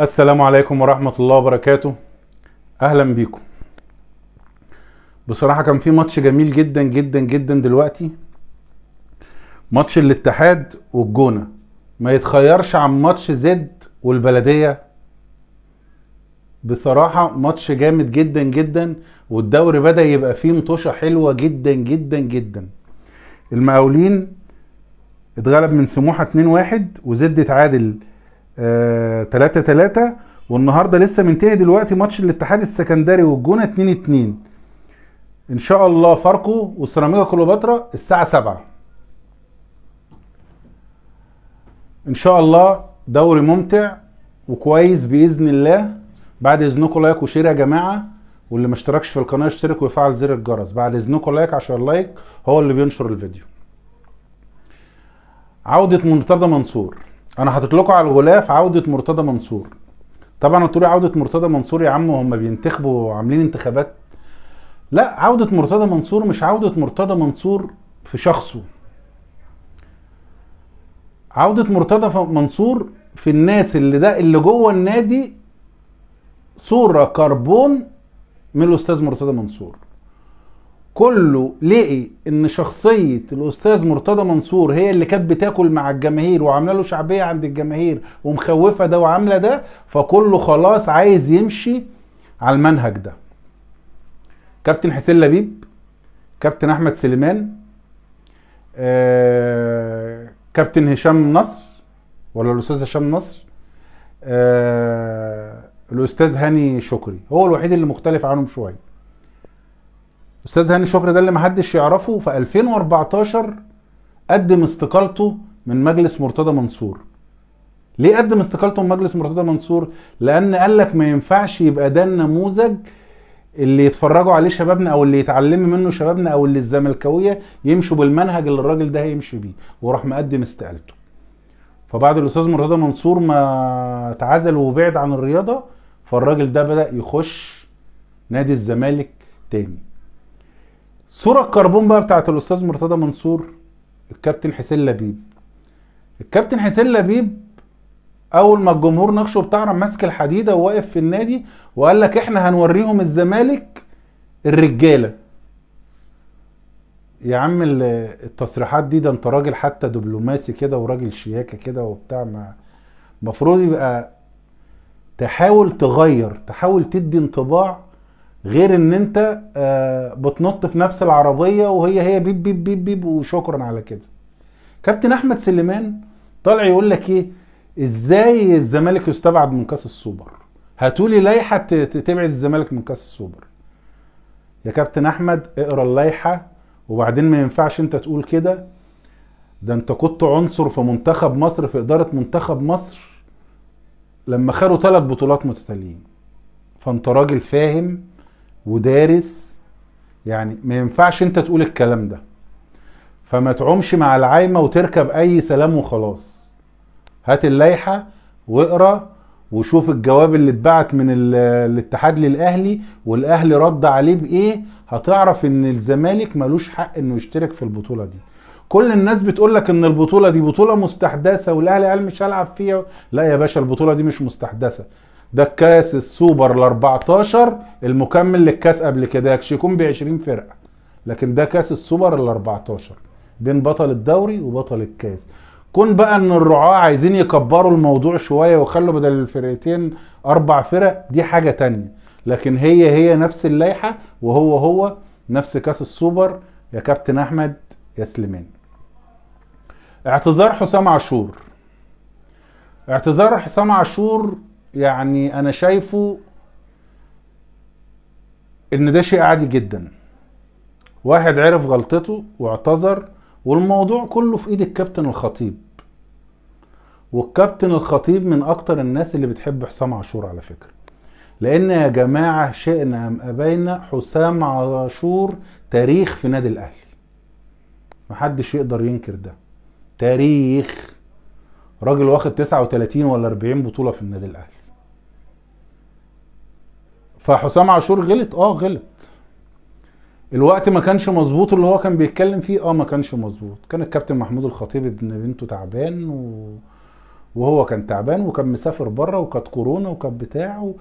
السلام عليكم ورحمة الله وبركاته أهلا بيكم بصراحة كان في ماتش جميل جدا جدا جدا دلوقتي ماتش الاتحاد والجونه ما يتخيرش عن ماتش زد والبلديه بصراحه ماتش جامد جدا جدا والدوري بدا يبقى فيه مطوشه حلوه جدا جدا جدا المقاولين اتغلب من سموحه 2-1 وزد اتعادل 3-3 آه، والنهارده لسه منتهي دلوقتي ماتش الاتحاد السكندري والجونه 2-2 ان شاء الله فاركو وسيراميكا كليوباترا الساعه 7 ان شاء الله دوري ممتع وكويس باذن الله بعد اذنكم لايك وشير يا جماعه واللي ما اشتركش في القناه يشترك ويفعل زر الجرس بعد اذنكم لايك عشان اللايك هو اللي بينشر الفيديو عوده مرتضى منصور انا حاطط لكم على الغلاف عوده مرتضى منصور طبعا هتقولي إيه عوده مرتضى منصور يا عم هم بينتخبوا وعاملين انتخابات لا عوده مرتضى منصور مش عوده مرتضى منصور في شخصه عودة مرتضى منصور في الناس اللي ده اللي جوه النادي صورة كربون من الأستاذ مرتضى منصور كله لقي ان شخصية الاستاذ مرتضى منصور هي اللي كانت بتاكل مع الجماهير وعامله له شعبية عند الجماهير ومخوفة ده وعاملة ده فكله خلاص عايز يمشي على المنهج ده كابتن حسين لبيب كابتن احمد سليمان آه كابتن هشام نصر ولا الاستاذ هشام نصر آه الاستاذ هاني شكري هو الوحيد اللي مختلف عنهم شويه استاذ هاني شكري ده اللي محدش يعرفه في 2014 قدم استقالته من مجلس مرتضى منصور ليه قدم استقالته من مجلس مرتضى منصور لان قال لك ما ينفعش يبقى ده النموذج اللي يتفرجوا عليه شبابنا او اللي يتعلموا منه شبابنا او اللي الزملكاويه يمشوا بالمنهج اللي الراجل ده هيمشي بيه وراح مقدم استقالته فبعد الاستاذ مرتضى منصور ما اتعزل وبعد عن الرياضه فالراجل ده بدا يخش نادي الزمالك تاني صوره الكربون بقى بتاعت الاستاذ مرتضى منصور الكابتن حسين لبيب الكابتن حسين لبيب اول ما الجمهور نقشه بتعرف ماسك الحديده وواقف في النادي وقال لك احنا هنوريهم الزمالك الرجاله يا عم التصريحات دي ده انت راجل حتى دبلوماسي كده وراجل شياكه كده وبتاع ما المفروض يبقى تحاول تغير تحاول تدي انطباع غير ان انت آه، بتنط في نفس العربيه وهي هي بيب بيب بيب بيب وشكرا على كده كابتن احمد سليمان طالع يقول لك ايه ازاي الزمالك يستبعد من كاس السوبر هاتولي لائحه تبعد الزمالك من كاس السوبر يا كابتن احمد اقرا اللائحه وبعدين ما ينفعش انت تقول كده ده انت كنت عنصر في منتخب مصر في اداره منتخب مصر لما خدوا ثلاث بطولات متتاليين فانت راجل فاهم ودارس يعني ما ينفعش انت تقول الكلام ده فما تعومش مع العايمه وتركب اي سلام وخلاص هات اللائحه واقرا وشوف الجواب اللي اتبعت من الاتحاد للاهلي والاهلي رد عليه بايه هتعرف ان الزمالك ملوش حق انه يشترك في البطوله دي كل الناس بتقول لك ان البطوله دي بطوله مستحدثه والاهلي قال مش هلعب فيها لا يا باشا البطوله دي مش مستحدثه ده الكاس السوبر ال 14 المكمل للكاس قبل كده يكون ب 20 فرقه لكن ده كاس السوبر ال 14 بين بطل الدوري وبطل الكاس كون بقى ان الرعاه عايزين يكبروا الموضوع شويه ويخلوا بدل الفرقتين اربع فرق دي حاجه تانية لكن هي هي نفس اللائحه وهو هو نفس كاس السوبر يا كابتن احمد يا سليمان اعتذار حسام عاشور اعتذار حسام عاشور يعني انا شايفه ان ده شيء عادي جدا واحد عرف غلطته واعتذر والموضوع كله في ايد الكابتن الخطيب والكابتن الخطيب من اكتر الناس اللي بتحب حسام عاشور على فكره لان يا جماعه شئنا ام ابينا حسام عاشور تاريخ في نادي الاهلي محدش يقدر ينكر ده تاريخ راجل واخد 39 ولا 40 بطوله في النادي الاهلي فحسام عاشور غلط اه غلط الوقت ما كانش مظبوط اللي هو كان بيتكلم فيه اه ما كانش مظبوط كان الكابتن محمود الخطيب ابن بنته تعبان و... وهو كان تعبان وكان مسافر بره وكانت كورونا وكانت بتاع و...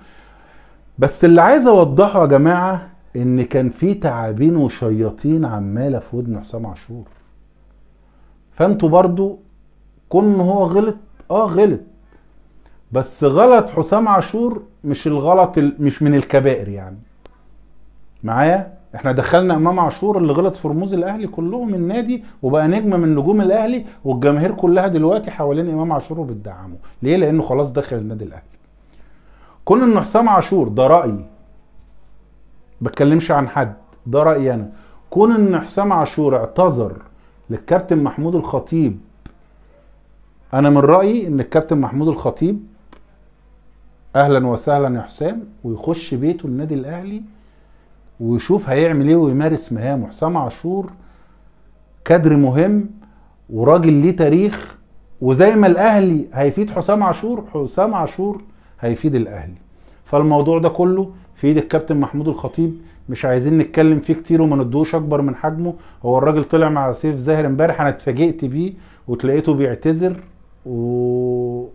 بس اللي عايز اوضحه يا جماعه ان كان في تعابين وشياطين عماله في ودن حسام عاشور فانتوا برضو كون هو غلط اه غلط بس غلط حسام عاشور مش الغلط مش من الكبائر يعني معايا احنا دخلنا امام عاشور اللي غلط في رموز الاهلي كلهم النادي وبقى نجم من نجوم الاهلي والجماهير كلها دلوقتي حوالين امام عاشور وبتدعمه ليه لانه خلاص دخل النادي الاهلي كون انه حسام عاشور ده رايي بتكلمش عن حد ده رايي انا كون ان حسام عاشور اعتذر للكابتن محمود الخطيب انا من رايي ان الكابتن محمود الخطيب اهلا وسهلا يا حسام ويخش بيته النادي الاهلي ويشوف هيعمل ايه ويمارس مهامه حسام عاشور كادر مهم وراجل ليه تاريخ وزي ما الاهلي هيفيد حسام عاشور حسام عاشور هيفيد الاهلي فالموضوع ده كله في ايد الكابتن محمود الخطيب مش عايزين نتكلم فيه كتير وما ندوش اكبر من حجمه هو الراجل طلع مع سيف زاهر امبارح انا اتفاجئت بيه وتلاقيته بيعتذر و...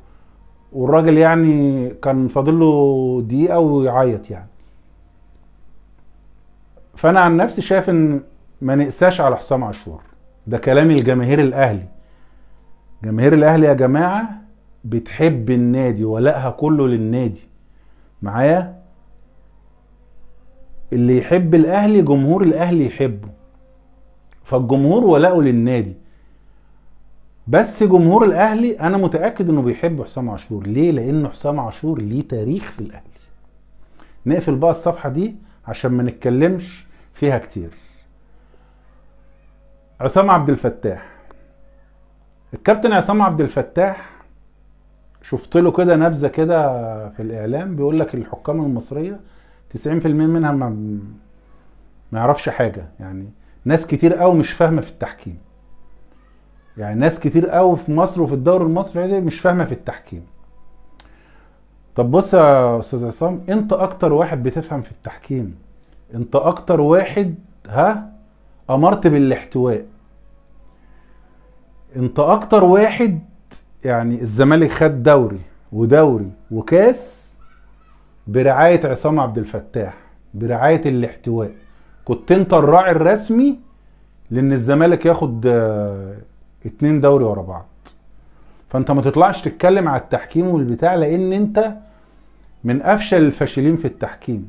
والراجل يعني كان فاضل له دقيقه ويعيط يعني فانا عن نفسي شايف ان ما نقساش على حسام عاشور ده كلامي لجماهير الاهلي جماهير الاهلي يا جماعه بتحب النادي ولاقها كله للنادي معايا اللي يحب الاهلي جمهور الاهلي يحبه فالجمهور ولاؤه للنادي بس جمهور الاهلي انا متاكد انه بيحب حسام عاشور ليه لان حسام عاشور ليه تاريخ في الاهلي نقفل بقى الصفحه دي عشان ما نتكلمش فيها كتير عصام عبد الفتاح الكابتن عصام عبد الفتاح شفت له كده نبذه كده في الاعلام بيقول لك الحكام المصريه 90% منها ما ما يعرفش حاجه يعني ناس كتير قوي مش فاهمه في التحكيم يعني ناس كتير قوي في مصر وفي الدوري المصري دي مش فاهمه في التحكيم طب بص يا استاذ عصام انت اكتر واحد بتفهم في التحكيم انت اكتر واحد ها امرت بالاحتواء انت اكتر واحد يعني الزمالك خد دوري ودوري وكاس برعايه عصام عبد الفتاح برعايه الاحتواء كنت انت الراعي الرسمي لان الزمالك ياخد آه، اتنين دوري ورا بعض فانت ما تطلعش تتكلم على التحكيم والبتاع لان انت من افشل الفاشلين في التحكيم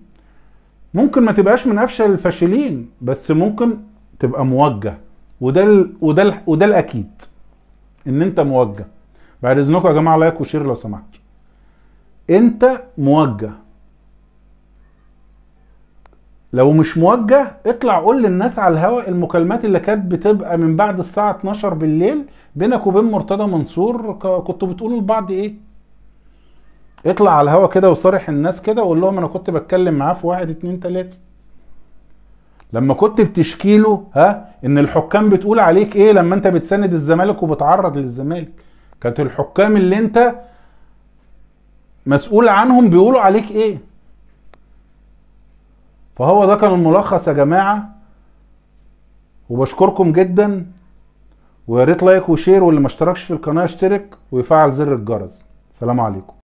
ممكن ما تبقاش من افشل الفاشلين بس ممكن تبقى موجه وده وده وده الاكيد ان انت موجه بعد اذنكم يا جماعه لايك وشير لو سمحتوا انت موجه لو مش موجه اطلع قول للناس على الهواء المكالمات اللي كانت بتبقى من بعد الساعه 12 بالليل بينك وبين مرتضى منصور كنتوا بتقولوا لبعض ايه اطلع على الهوا كده وصارح الناس كده وقول لهم انا كنت بتكلم معاه في واحد اتنين تلاته لما كنت بتشكي له ها ان الحكام بتقول عليك ايه لما انت بتسند الزمالك وبتعرض للزمالك كانت الحكام اللي انت مسؤول عنهم بيقولوا عليك ايه فهو ده كان الملخص يا جماعه وبشكركم جدا ويا ريت لايك وشير واللي ما اشتركش في القناه اشترك ويفعل زر الجرس سلام عليكم